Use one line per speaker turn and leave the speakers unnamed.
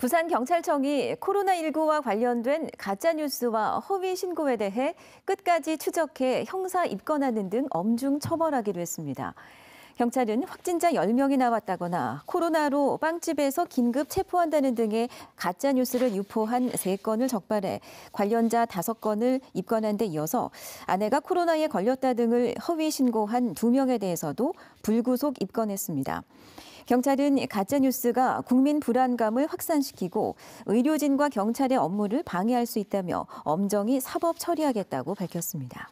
부산경찰청이 코로나19와 관련된 가짜뉴스와 허위 신고에 대해 끝까지 추적해 형사 입건하는 등 엄중 처벌하기로 했습니다. 경찰은 확진자 10명이 나왔다거나 코로나로 빵집에서 긴급 체포한다는 등의 가짜뉴스를 유포한 3건을 적발해 관련자 5건을 입건한 데 이어서 아내가 코로나에 걸렸다 등을 허위 신고한 2명에 대해서도 불구속 입건했습니다. 경찰은 가짜뉴스가 국민 불안감을 확산시키고 의료진과 경찰의 업무를 방해할 수 있다며 엄정히 사법 처리하겠다고 밝혔습니다.